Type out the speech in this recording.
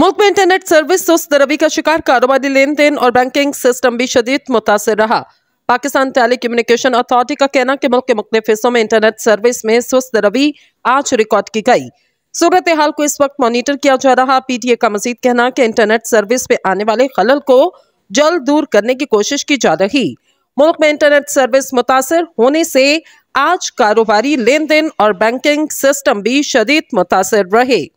मुल्क में internet service सुस्त दरबी का शिकार कारोबारी लेन देन और बैंकिंग सिस्टम भी शदीद मुतासर रहा पाकिस्तान टेली कम्युनिकेशन अथॉरिटी का कहना कि मुल्क के मुख्तफ हिस्सों में इंटरनेट सर्विस में सुस्त रवि आज रिकॉर्ड की गई सूरत हाल को इस वक्त मॉनिटर किया जा रहा पीटीए का मजीद कहना कि इंटरनेट सर्विस पे आने वाले खलल को जल्द दूर करने की कोशिश की जा रही मुल्क में इंटरनेट सर्विस मुतासर होने से आज कारोबारी लेन देन और बैंकिंग सिस्टम भी शदीद मुतासर रहे